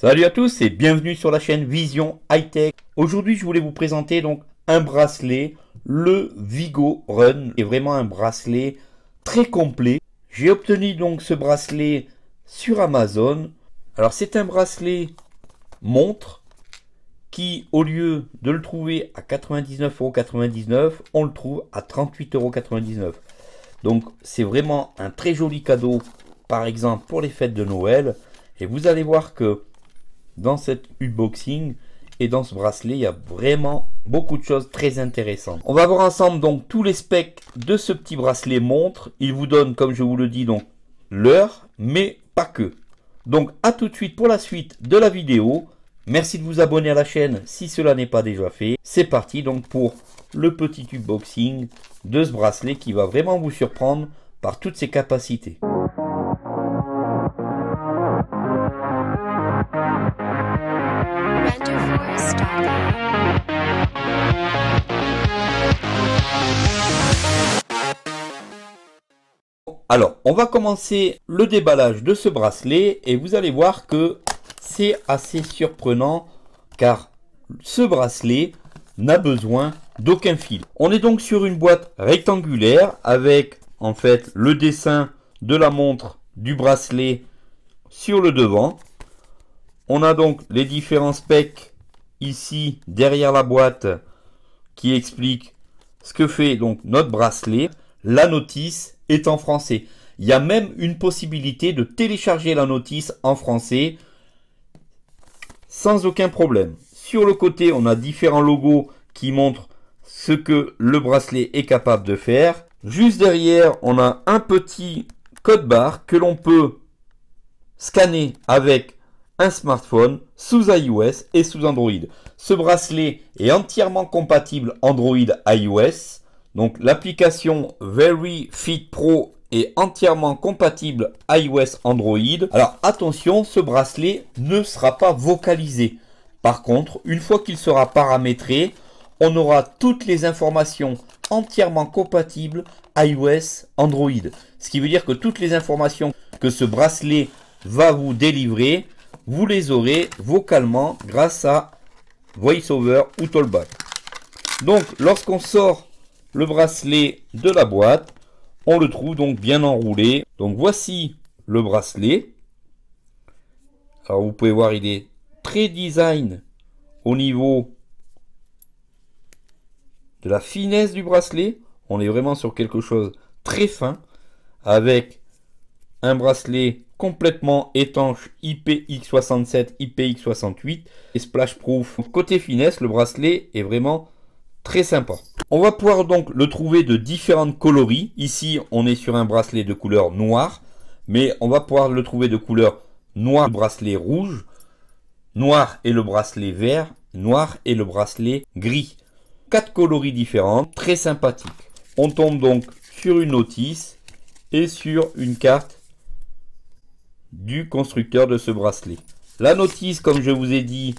Salut à tous et bienvenue sur la chaîne Vision High Tech. Aujourd'hui, je voulais vous présenter donc un bracelet, le Vigo Run, C'est vraiment un bracelet très complet. J'ai obtenu donc ce bracelet sur Amazon. Alors, c'est un bracelet montre qui au lieu de le trouver à 99,99€, on le trouve à 38,99€. Donc, c'est vraiment un très joli cadeau par exemple pour les fêtes de Noël et vous allez voir que dans cet unboxing et dans ce bracelet, il y a vraiment beaucoup de choses très intéressantes. On va voir ensemble donc tous les specs de ce petit bracelet montre. Il vous donne, comme je vous le dis, donc l'heure, mais pas que. Donc à tout de suite pour la suite de la vidéo. Merci de vous abonner à la chaîne si cela n'est pas déjà fait. C'est parti donc pour le petit unboxing de ce bracelet qui va vraiment vous surprendre par toutes ses capacités. Alors, on va commencer le déballage de ce bracelet et vous allez voir que c'est assez surprenant car ce bracelet n'a besoin d'aucun fil. On est donc sur une boîte rectangulaire avec en fait le dessin de la montre du bracelet sur le devant. On a donc les différents specs ici derrière la boîte qui explique ce que fait donc notre bracelet, la notice est en français. Il y a même une possibilité de télécharger la notice en français sans aucun problème. Sur le côté, on a différents logos qui montrent ce que le bracelet est capable de faire. Juste derrière, on a un petit code barre que l'on peut scanner avec un smartphone sous iOS et sous Android. Ce bracelet est entièrement compatible Android iOS. Donc l'application Very Fit Pro est entièrement compatible iOS Android. Alors attention, ce bracelet ne sera pas vocalisé. Par contre, une fois qu'il sera paramétré, on aura toutes les informations entièrement compatibles iOS Android. Ce qui veut dire que toutes les informations que ce bracelet va vous délivrer, vous les aurez vocalement grâce à VoiceOver ou Tollback. Donc lorsqu'on sort le bracelet de la boîte. On le trouve donc bien enroulé. Donc voici le bracelet. Alors vous pouvez voir, il est très design au niveau de la finesse du bracelet. On est vraiment sur quelque chose très fin avec un bracelet complètement étanche IPX67, IPX68 et splash proof. Côté finesse, le bracelet est vraiment très sympa. On va pouvoir donc le trouver de différentes coloris. Ici, on est sur un bracelet de couleur noire, mais on va pouvoir le trouver de couleur noire, bracelet rouge, noir et le bracelet vert, noir et le bracelet gris. Quatre coloris différents, très sympathique On tombe donc sur une notice et sur une carte du constructeur de ce bracelet. La notice, comme je vous ai dit,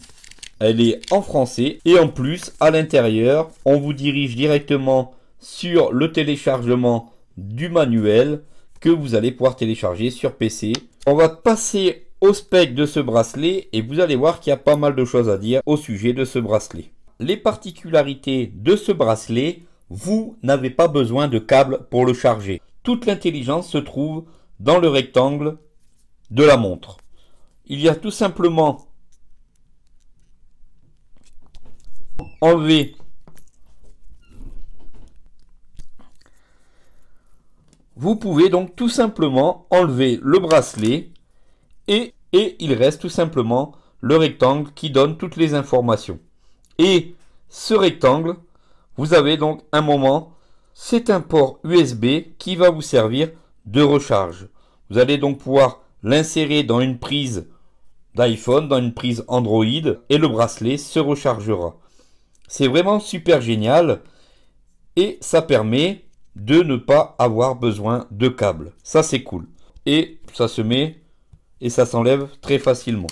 elle est en français. Et en plus, à l'intérieur, on vous dirige directement sur le téléchargement du manuel que vous allez pouvoir télécharger sur PC. On va passer au spec de ce bracelet et vous allez voir qu'il y a pas mal de choses à dire au sujet de ce bracelet. Les particularités de ce bracelet, vous n'avez pas besoin de câble pour le charger. Toute l'intelligence se trouve dans le rectangle de la montre. Il y a tout simplement enlever vous pouvez donc tout simplement enlever le bracelet et, et, il reste tout simplement le rectangle qui donne toutes les informations. Et ce rectangle, vous avez donc un moment, c'est un port USB qui va vous servir de recharge. Vous allez donc pouvoir l'insérer dans une prise d'iPhone, dans une prise Android et le bracelet se rechargera. C'est vraiment super génial et ça permet de ne pas avoir besoin de câble. Ça c'est cool. Et ça se met et ça s'enlève très facilement.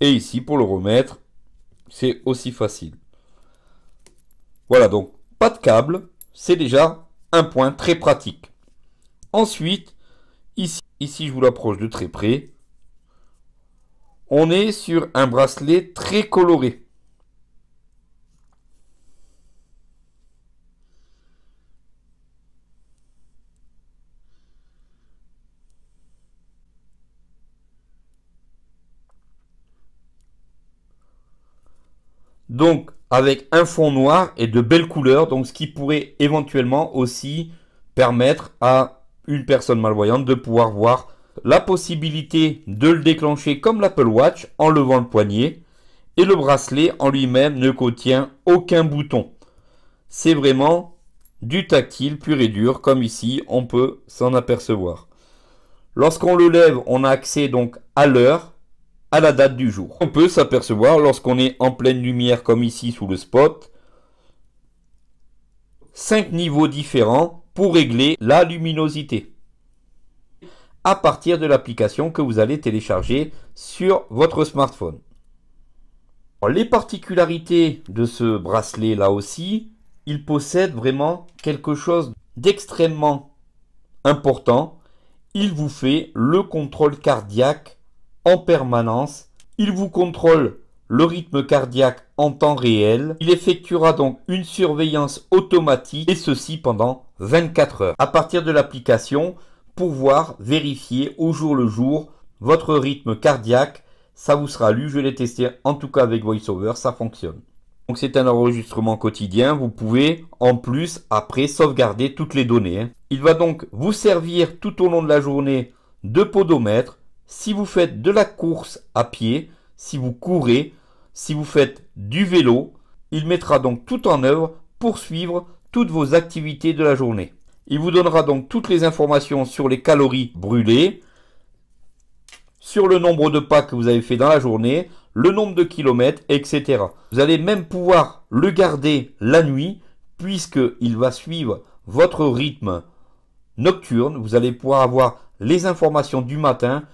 Et ici pour le remettre, c'est aussi facile. Voilà donc pas de câble, c'est déjà un point très pratique. Ensuite, ici, ici je vous l'approche de très près. On est sur un bracelet très coloré. Donc avec un fond noir et de belles couleurs, donc ce qui pourrait éventuellement aussi permettre à une personne malvoyante de pouvoir voir la possibilité de le déclencher comme l'Apple Watch en levant le poignet et le bracelet en lui-même ne contient aucun bouton. C'est vraiment du tactile pur et dur comme ici on peut s'en apercevoir. Lorsqu'on le lève, on a accès donc à l'heure à la date du jour. On peut s'apercevoir lorsqu'on est en pleine lumière comme ici sous le spot, cinq niveaux différents pour régler la luminosité à partir de l'application que vous allez télécharger sur votre smartphone. les particularités de ce bracelet là aussi, il possède vraiment quelque chose d'extrêmement important. Il vous fait le contrôle cardiaque en permanence. Il vous contrôle le rythme cardiaque en temps réel. Il effectuera donc une surveillance automatique et ceci pendant 24 heures à partir de l'application pouvoir vérifier au jour le jour votre rythme cardiaque. Ça vous sera lu, je l'ai testé en tout cas avec VoiceOver, ça fonctionne. Donc c'est un enregistrement quotidien, vous pouvez en plus après sauvegarder toutes les données. Hein. Il va donc vous servir tout au long de la journée de podomètre, si vous faites de la course à pied, si vous courez, si vous faites du vélo, il mettra donc tout en œuvre pour suivre toutes vos activités de la journée. Il vous donnera donc toutes les informations sur les calories brûlées, sur le nombre de pas que vous avez fait dans la journée, le nombre de kilomètres, etc. Vous allez même pouvoir le garder la nuit, puisqu'il va suivre votre rythme nocturne. Vous allez pouvoir avoir les informations du matin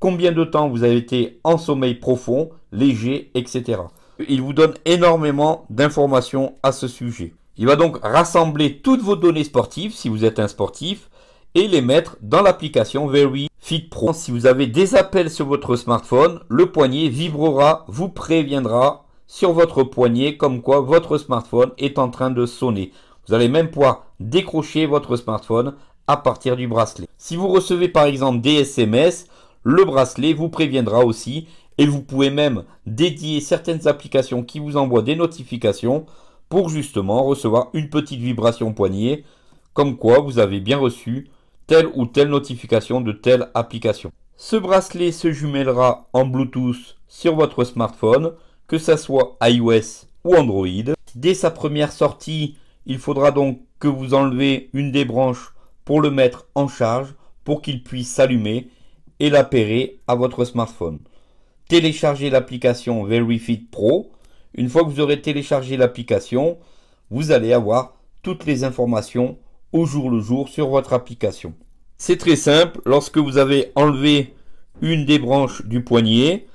combien de temps vous avez été en sommeil profond, léger, etc. Il vous donne énormément d'informations à ce sujet. Il va donc rassembler toutes vos données sportives si vous êtes un sportif et les mettre dans l'application Very Fit Pro. Si vous avez des appels sur votre smartphone, le poignet vibrera, vous préviendra sur votre poignet comme quoi votre smartphone est en train de sonner. Vous allez même pouvoir décrocher votre smartphone à partir du bracelet. Si vous recevez par exemple des SMS, le bracelet vous préviendra aussi et vous pouvez même dédier certaines applications qui vous envoient des notifications pour justement recevoir une petite vibration poignée comme quoi vous avez bien reçu telle ou telle notification de telle application. Ce bracelet se jumellera en Bluetooth sur votre smartphone, que ce soit iOS ou Android. Dès sa première sortie, il faudra donc que vous enlevez une des branches pour le mettre en charge pour qu'il puisse s'allumer et l'appairer à votre smartphone. Téléchargez l'application VeryFit Pro. Une fois que vous aurez téléchargé l'application, vous allez avoir toutes les informations au jour le jour sur votre application. C'est très simple, lorsque vous avez enlevé une des branches du poignet,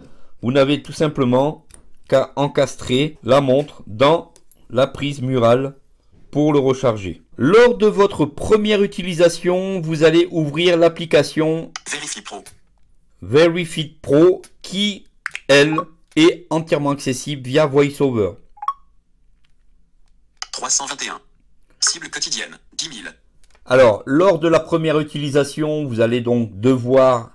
vous n'avez tout simplement qu'à encastrer la montre dans la prise murale le recharger. Lors de votre première utilisation, vous allez ouvrir l'application Verify Pro. Pro qui, elle, est entièrement accessible via VoiceOver. 321. Cible quotidienne, 10 000. Alors, lors de la première utilisation, vous allez donc devoir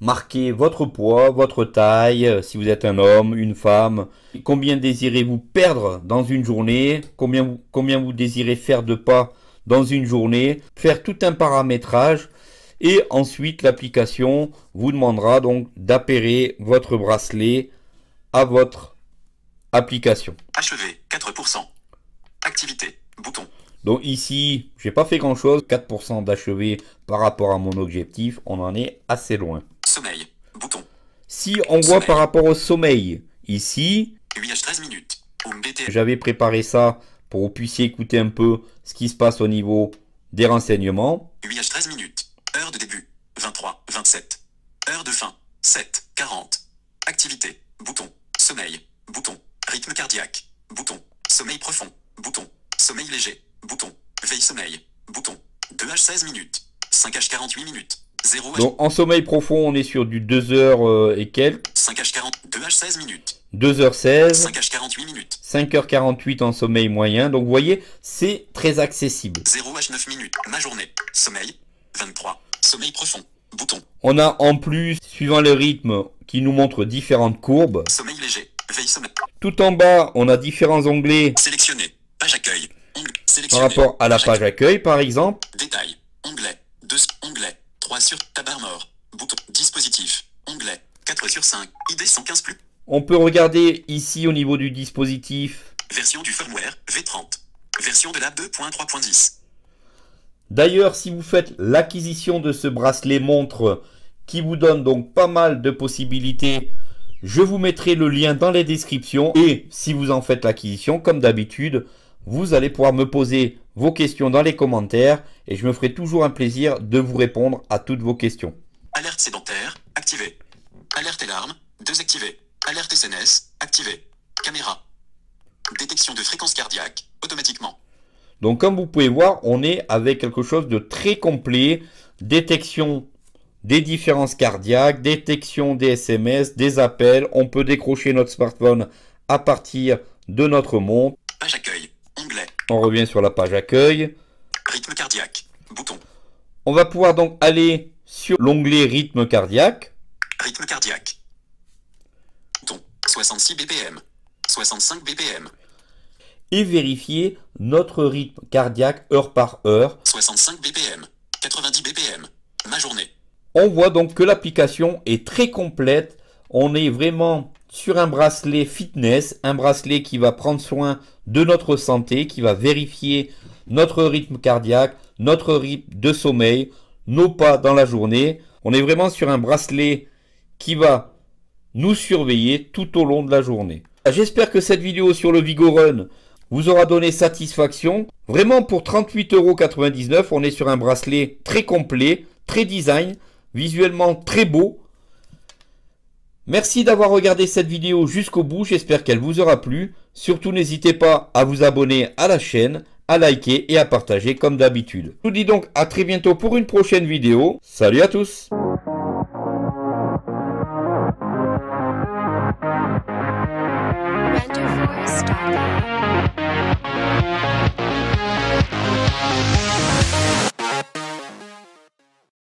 Marquez votre poids, votre taille, euh, si vous êtes un homme, une femme, combien désirez-vous perdre dans une journée, combien vous, désirez faire de pas dans une journée, faire tout un paramétrage et ensuite l'application vous demandera donc d'appairer votre bracelet à votre application. Achevé, 4%. Activité, bouton. Donc ici, n'ai pas fait grand chose, 4% d'achevé par rapport à mon objectif, on en est assez loin. Si on voit par rapport au sommeil, ici, j'avais préparé ça pour que vous puissiez écouter un peu ce qui se passe au niveau des renseignements. 8h13 minutes. Heure de début. 23, 27. Heure de fin. 7, 40. Activité. Bouton. Sommeil. Bouton. Rythme cardiaque. Bouton. Sommeil profond. Bouton. Sommeil léger. Bouton. Veille sommeil. Bouton. 2h16 minutes. 5h48 minutes. Donc en sommeil profond, on est sur du 2h euh, et quelques. 5h40, 2h16 minutes. 2h16. 5h48 minutes. 5h48 en sommeil moyen. Donc vous voyez, c'est très accessible. 0h9 minutes. Ma journée. Sommeil. 23. Sommeil profond. Bouton. On a en plus, suivant le rythme, qui nous montre différentes courbes. Sommeil léger. Veille sommeil. Tout en bas, on a différents onglets. Sélectionner. Page accueil. Par rapport à la page accueil, par exemple. Détail. Onglet. Deux onglets. 3 sur tabar mort Bouton. Dispositif. Onglet. 4 sur 5. ID 115 plus. On peut regarder ici au niveau du dispositif. Version du firmware V30. Version de la 2.3.10. D'ailleurs, si vous faites l'acquisition de ce bracelet montre qui vous donne donc pas mal de possibilités, je vous mettrai le lien dans les descriptions. Et si vous en faites l'acquisition, comme d'habitude, vous allez pouvoir me poser vos questions dans les commentaires et je me ferai toujours un plaisir de vous répondre à toutes vos questions. Alerte sédentaire, activée. Alerte alarme, désactivée. Alerte SNS, activée. Caméra. Détection de fréquence cardiaque, automatiquement. Donc comme vous pouvez voir, on est avec quelque chose de très complet. Détection des différences cardiaques, détection des SMS, des appels. On peut décrocher notre smartphone à partir de notre montre. Page on revient sur la page accueil. Rythme cardiaque. Bouton. On va pouvoir donc aller sur l'onglet rythme cardiaque. Rythme cardiaque. Bouton. 66 BPM. 65 BPM. Et vérifier notre rythme cardiaque heure par heure. 65 BPM. 90 BPM. Ma journée. On voit donc que l'application est très complète. On est vraiment sur un bracelet fitness, un bracelet qui va prendre soin de notre santé, qui va vérifier notre rythme cardiaque, notre rythme de sommeil, nos pas dans la journée. On est vraiment sur un bracelet qui va nous surveiller tout au long de la journée. J'espère que cette vidéo sur le Vigorun vous aura donné satisfaction. Vraiment pour 38,99€, on est sur un bracelet très complet, très design, visuellement très beau, Merci d'avoir regardé cette vidéo jusqu'au bout, j'espère qu'elle vous aura plu. Surtout n'hésitez pas à vous abonner à la chaîne, à liker et à partager comme d'habitude. Je vous dis donc à très bientôt pour une prochaine vidéo. Salut à tous